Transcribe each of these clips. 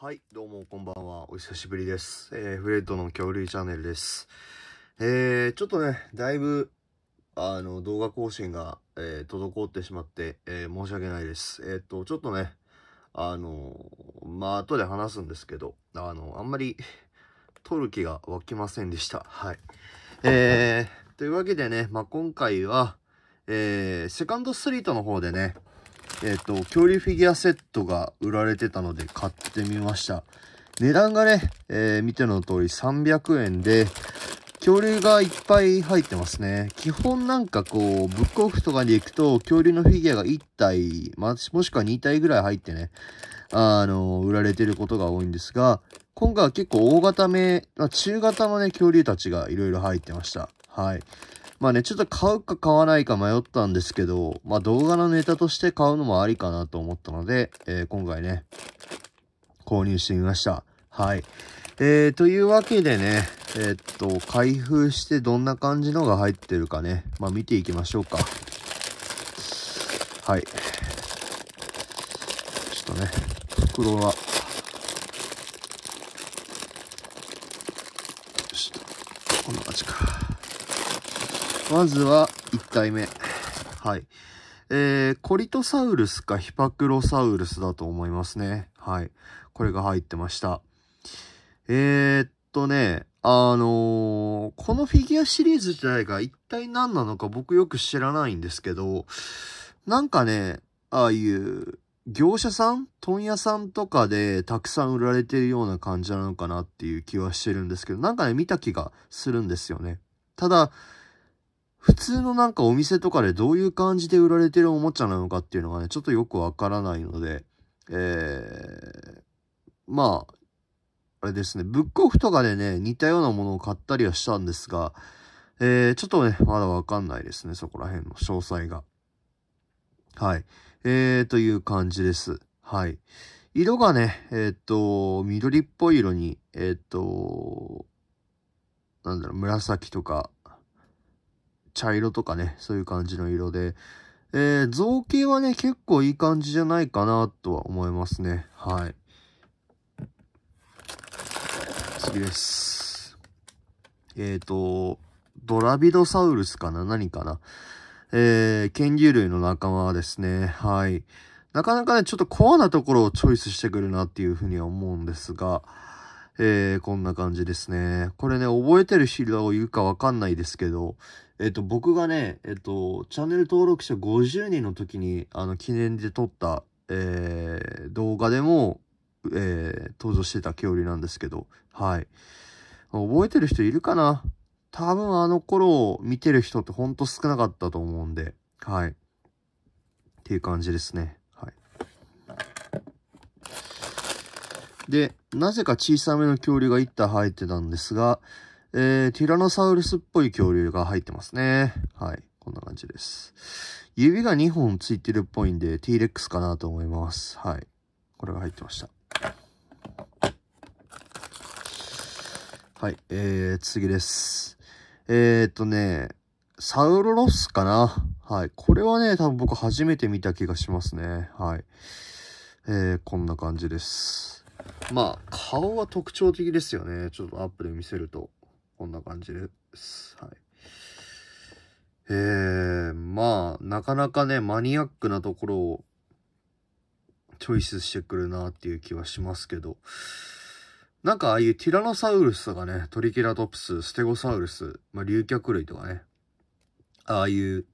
はい、どうもこんばんは。お久しぶりです。えー、フレッドの恐竜チャンネルです。えー、ちょっとね、だいぶ、あの、動画更新が、えー、滞ってしまって、えー、申し訳ないです。えっ、と、ちょっとね、あの、まあ、後で話すんですけど、あの、あんまり、撮る気が湧きませんでした。はい。えー、というわけでね、まあ、今回は、えー、セカンドストリートの方でね、えっ、ー、と、恐竜フィギュアセットが売られてたので買ってみました。値段がね、えー、見ての通り300円で、恐竜がいっぱい入ってますね。基本なんかこう、ブックオフとかに行くと、恐竜のフィギュアが1体、まあ、もしくは2体ぐらい入ってね、あの、売られてることが多いんですが、今回は結構大型め、中型のね、恐竜たちがいろいろ入ってました。はい。まあね、ちょっと買うか買わないか迷ったんですけど、まあ動画のネタとして買うのもありかなと思ったので、えー、今回ね、購入してみました。はい。えー、というわけでね、えー、っと、開封してどんな感じのが入ってるかね、まあ見ていきましょうか。はい。ちょっとね、袋がまずは1体目。はい。えー、コリトサウルスかヒパクロサウルスだと思いますね。はい。これが入ってました。えー、っとね、あのー、このフィギュアシリーズ自体が一体何なのか僕よく知らないんですけど、なんかね、ああいう業者さん問屋さんとかでたくさん売られてるような感じなのかなっていう気はしてるんですけど、なんかね、見た気がするんですよね。ただ、普通のなんかお店とかでどういう感じで売られてるおもちゃなのかっていうのがね、ちょっとよくわからないので、えー、まあ、あれですね、ブックオフとかでね、似たようなものを買ったりはしたんですが、えー、ちょっとね、まだわかんないですね、そこら辺の詳細が。はい。えー、という感じです。はい。色がね、えー、っと、緑っぽい色に、えー、っと、なんだろう、紫とか、茶色とかね、そういう感じの色で、えー、造形はね、結構いい感じじゃないかなとは思いますね。はい。次です。えっ、ー、と、ドラビドサウルスかな何かなえー、剣竜類の仲間ですね。はい。なかなかね、ちょっとコアなところをチョイスしてくるなっていうふうには思うんですが、えー、こんな感じですね。これね、覚えてる人をいるかわかんないですけど、えっと、僕がね、えっと、チャンネル登録者50人の時に、あの、記念で撮った、えー、動画でも、えー、登場してた恐竜なんですけど、はい。覚えてる人いるかな多分あの頃見てる人ってほんと少なかったと思うんで、はい。っていう感じですね。で、なぜか小さめの恐竜が1体入ってたんですが、えー、ティラノサウルスっぽい恐竜が入ってますね。はい。こんな感じです。指が2本ついてるっぽいんで、T-Rex かなと思います。はい。これが入ってました。はい。えー、次です。えー、っとね、サウロロスかなはい。これはね、多分僕初めて見た気がしますね。はい。えー、こんな感じです。まあ、顔は特徴的ですよね。ちょっとアップで見せると、こんな感じです。はい。えー、まあ、なかなかね、マニアックなところをチョイスしてくるなっていう気はしますけど、なんかああいうティラノサウルスとかね、トリケラトプス、ステゴサウルス、まあ、竜脚類とかね、ああいう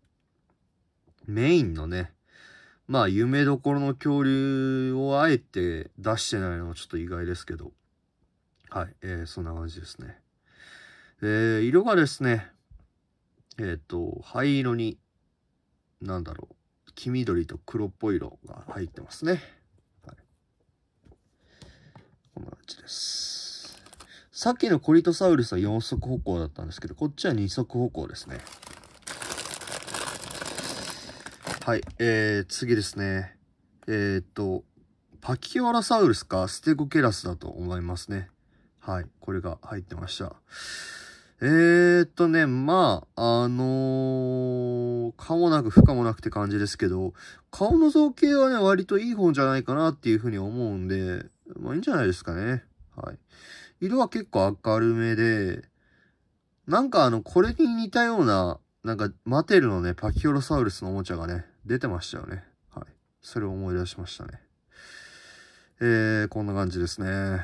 メインのね、まあ、夢どころの恐竜をあえて出してないのはちょっと意外ですけど。はい、えー、そんな感じですね。えー、色がですね、えっ、ー、と、灰色に、なんだろう、黄緑と黒っぽい色が入ってますね。はい、こんな感じです。さっきのコリトサウルスは4足歩行だったんですけど、こっちは2足歩行ですね。はい、えー、次ですね。えー、っと、パキオラサウルスかステゴケラスだと思いますね。はい、これが入ってました。えー、っとね、まあ、あのー、かもなく不可もなくって感じですけど、顔の造形はね、割といい本じゃないかなっていうふうに思うんで、まあいいんじゃないですかね。はい。色は結構明るめで、なんかあの、これに似たような、なんか、マテルのね、パキオロサウルスのおもちゃがね、出てましたよね。はい。それを思い出しましたね。えー、こんな感じですね。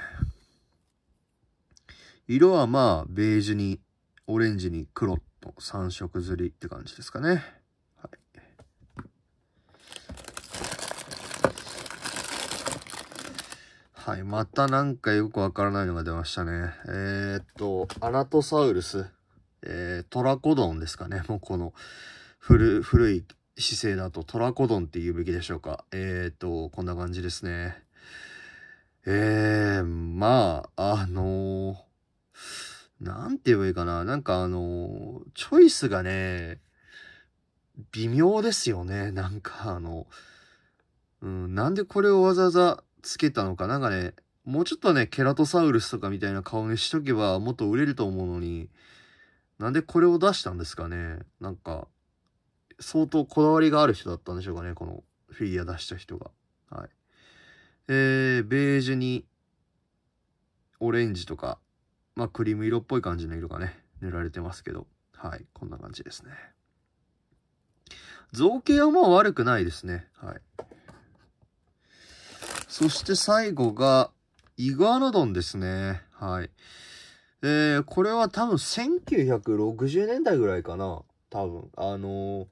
色はまあ、ベージュに、オレンジに黒と3色ずりって感じですかね。はい。はい、またなんかよくわからないのが出ましたね。えー、っと、アナトサウルス、えー、トラコドンですかね。もうこの古、古い姿勢だとトラコドンって言うべきでしょうか。えっ、ー、と、こんな感じですね。えー、まあ、あのー、なんて言えばいいかな。なんかあのチョイスがね、微妙ですよね。なんかあの、うん、なんでこれをわざわざつけたのか。なんかね、もうちょっとね、ケラトサウルスとかみたいな顔にしとけばもっと売れると思うのに、なんでこれを出したんですかね。なんか、相当こだわりがある人だったんでしょうかね、このフィギュア出した人が。はい。えー、ベージュに、オレンジとか、まあ、クリーム色っぽい感じの色がね、塗られてますけど、はい、こんな感じですね。造形はもう悪くないですね。はい。そして最後が、イグアノドンですね。はい。えー、これは多分1960年代ぐらいかな。多分。あのー、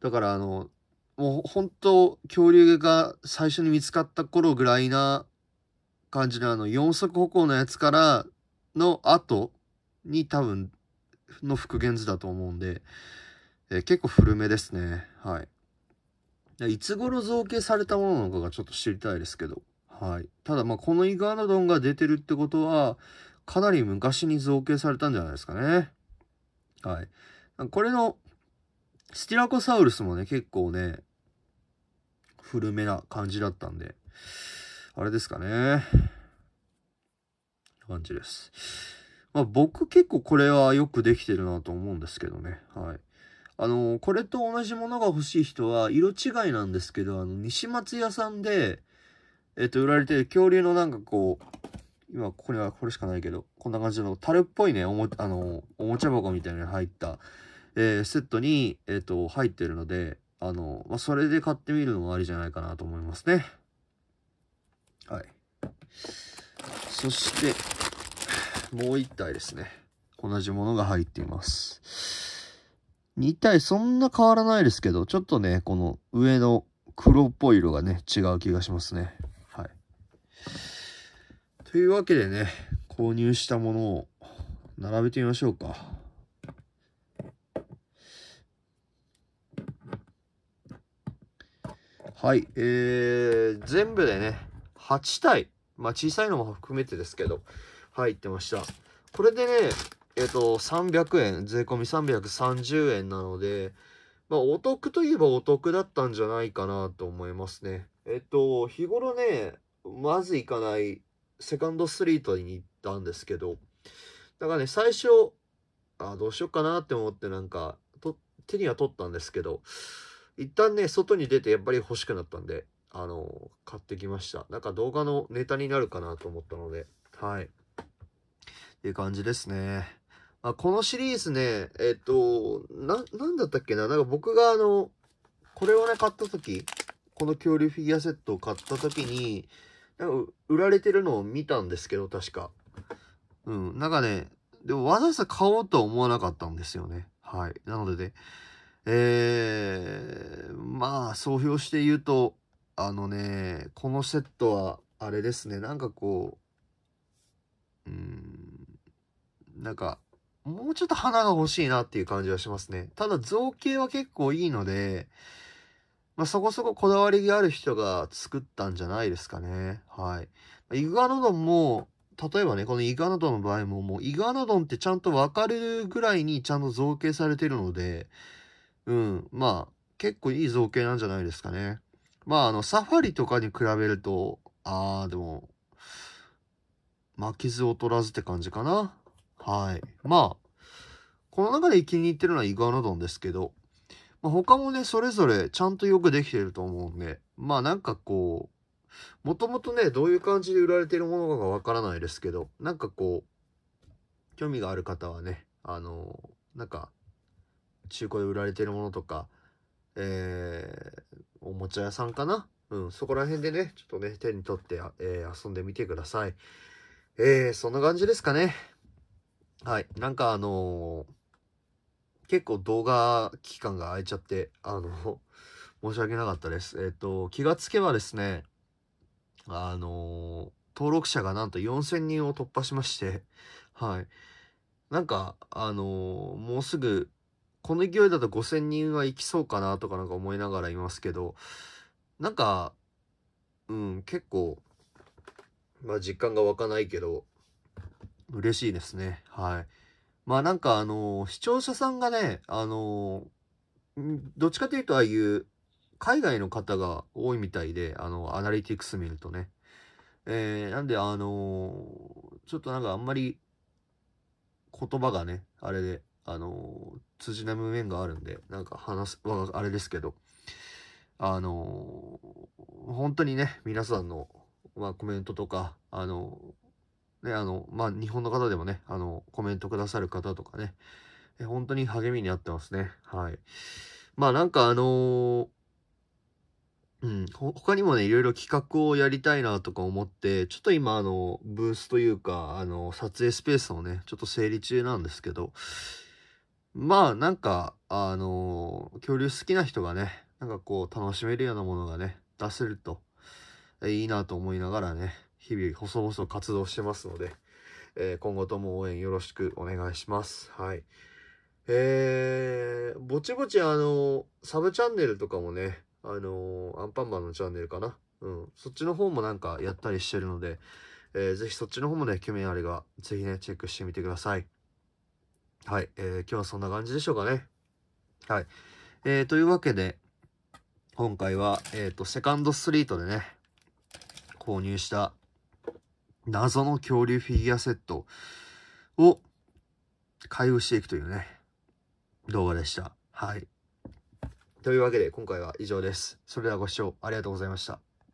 だからあの、もう本当恐竜が最初に見つかった頃ぐらいな感じのあの4足歩行のやつからの後に多分の復元図だと思うんで、えー、結構古めですね。はい。いつ頃造形されたものなのかがちょっと知りたいですけど。はい。ただ、まあ、このイガーナドンが出てるってことは、かなり昔に造形されたんじゃないですかね。はい。これの、スティラコサウルスもね、結構ね、古めな感じだったんで、あれですかね。感じです。まあ、僕結構これはよくできてるなと思うんですけどね。はい。あの、これと同じものが欲しい人は、色違いなんですけど、あの、西松屋さんで、えっと、売られてる恐竜のなんかこう、今ここにはこれしかないけど、こんな感じの樽っぽいね、おも、あの、おもちゃ箱みたいなのに入った、えー、セットに、えっ、ー、と、入ってるので、あの、まあ、それで買ってみるのもありじゃないかなと思いますね。はい。そして、もう1体ですね。同じものが入っています。2体そんな変わらないですけど、ちょっとね、この上の黒っぽい色がね、違う気がしますね。はい。というわけでね、購入したものを並べてみましょうか。はい、えー、全部でね、8体、まあ小さいのも含めてですけど、入ってました。これでね、えっ、ー、と、300円、税込み330円なので、まあお得といえばお得だったんじゃないかなと思いますね。えっ、ー、と、日頃ね、まず行かないセカンドストリートに行ったんですけど、だからね、最初、あどうしようかなって思ってなんか、と手には取ったんですけど、一旦ね、外に出てやっぱり欲しくなったんで、あの、買ってきました。なんか動画のネタになるかなと思ったので、はい。っていう感じですね。まあ、このシリーズね、えっ、と、な、なんだったっけななんか僕があの、これをね、買った時、この恐竜フィギュアセットを買った時に、売られてるのを見たんですけど、確か。うん、なんかね、でもわざわざ買おうとは思わなかったんですよね。はい。なのでね、えー、まあ、総評して言うと、あのね、このセットは、あれですね、なんかこう、うん、なんか、もうちょっと花が欲しいなっていう感じはしますね。ただ造形は結構いいので、まあ、そこそここだわりがある人が作ったんじゃないですかね。はい。イグアノドンも、例えばね、このイグアノドンの場合も、もうイグアノドンってちゃんとわかるぐらいにちゃんと造形されてるので、うん、まあ、結構いい造形なんじゃないですかね。まあ、あの、サファリとかに比べると、あー、でも、巻きずを取らずって感じかな。はい。まあ、この中で気に入ってるのはイグアノドンですけど、まあ、他もね、それぞれちゃんとよくできてると思うんで、まあなんかこう、もともとね、どういう感じで売られてるものかがわからないですけど、なんかこう、興味がある方はね、あの、なんか、中古で売られてるものとか、えー、おもちゃ屋さんかなうん、そこら辺でね、ちょっとね、手に取って、えー、遊んでみてください。えー、そんな感じですかね。はい。なんかあのー結構動画期間が空いちゃって、あの、申し訳なかったです。えっ、と、気がつけばですね、あの、登録者がなんと4000人を突破しまして、はい。なんか、あのもうすぐ、この勢いだと5000人はいきそうかなとかなんか思いながらいますけど、なんか、うん、結構、まあ実感が湧かないけど、嬉しいですね。はい。まあなんかあの視聴者さんがね、あのどっちかというとああいう海外の方が多いみたいで、あの、アナリティクス見るとね。えー、なんであのちょっとなんかあんまり言葉がね、あれで、あの通なむ面があるんで、なんか話す、あれですけど、あの本当にね、皆さんの、まあ、コメントとか、あのね、あの、まあ、日本の方でもね、あの、コメントくださる方とかね、え本当に励みになってますね。はい。まあ、なんかあのー、うん、他にもね、いろいろ企画をやりたいなとか思って、ちょっと今、あの、ブースというか、あの、撮影スペースをね、ちょっと整理中なんですけど、まあ、なんか、あのー、恐竜好きな人がね、なんかこう、楽しめるようなものがね、出せると、いいなと思いながらね、日々細々活動してますので、えー、今後とも応援よろしくお願いします。はい。えー、ぼちぼちあの、サブチャンネルとかもね、あのアンパンマンのチャンネルかな。うん。そっちの方もなんかやったりしてるので、えー、ぜひそっちの方もね、興味あれば、ぜひね、チェックしてみてください。はい。えー、今日はそんな感じでしょうかね。はい。えー、というわけで、今回は、えっ、ー、と、セカンドストリートでね、購入した、謎の恐竜フィギュアセットを開封していくというね、動画でした。はい。というわけで今回は以上です。それではご視聴ありがとうございました。